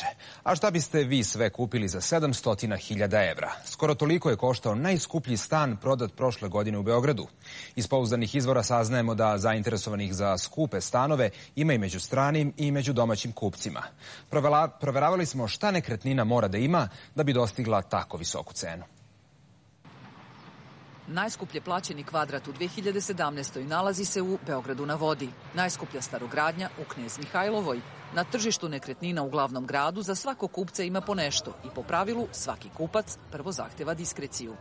priče. A šta biste vi sve kupili za 700.000 evra? Skoro toliko je koštao najskuplji stan prodat prošle godine u Beogradu. Iz pouzdanih izvora saznajemo da zainteresovanih za skupe stanove ima i među stranim i među domaćim kupcima. Provela, proveravali smo šta nekretnina mora da ima da bi dostigla tako visoku cenu. Najskuplje plaćeni kvadrat u 2017. nalazi se u Beogradu na vodi. Najskuplja starogradnja u Knez Mihajlovoj. Na tržištu nekretnina u glavnom gradu za svako kupca ima po nešto i po pravilu svaki kupac prvo zahteva diskreciju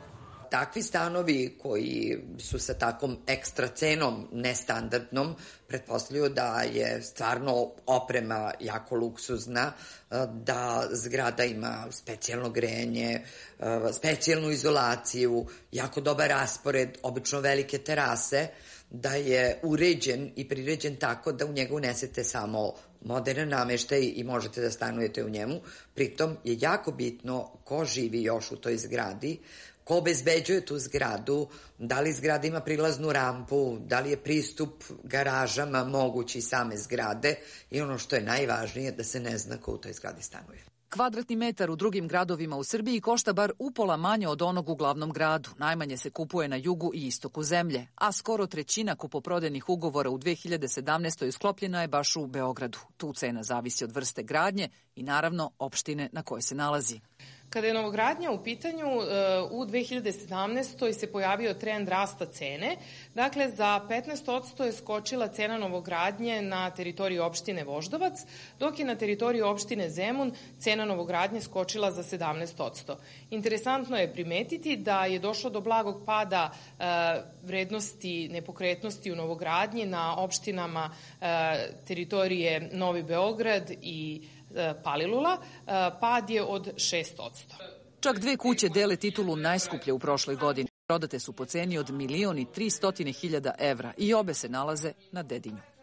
takvi stanovi koji su sa takom ekstra cenom, nestandardnom, pretpostavljaju da je stvarno oprema jako luksuzna, e, da zgrada ima specijalno grejanje, e, specijalnu izolaciju, jako dobar raspored, obično velike terase, da je uređen i priređen tako da u njega unesete samo moderne nameštaj i možete da stanujete u njemu. Pritom je jako bitno ko živi još u toj zgradi, ko obezbeđuje tu zgradu, da li zgrada ima prilaznu rampu, da li je pristup garažama mogući same zgrade i ono što je najvažnije da se ne zna ko u toj zgradi stanuje. Kvadratni metar u drugim gradovima u Srbiji košta bar upola manje od onog u glavnom gradu. Najmanje se kupuje na jugu i istoku zemlje, a skoro trećina kupoprodenih ugovora u 2017. sklopljena je baš u Beogradu. Tu cena zavisi od vrste gradnje i naravno opštine na kojoj se nalazi. Kada je novogradnja u pitanju, e, u 2017. se pojavio trend rasta cene. Dakle, za 15% je skočila cena novogradnje na teritoriji opštine Voždovac, dok je na teritoriji opštine Zemun cena novogradnje skočila za 17%. Interesantno je primetiti da je došlo do blagog pada e, vrednosti nepokretnosti u novogradnji na opštinama e, teritorije Novi Beograd i Zemun, E, palilula, e, pad je od 6%. Čak dve kuće dele titulu najskuplje u prošloj godini. Prodate su po ceni od milion i hiljada evra i obe se nalaze na Dedinju.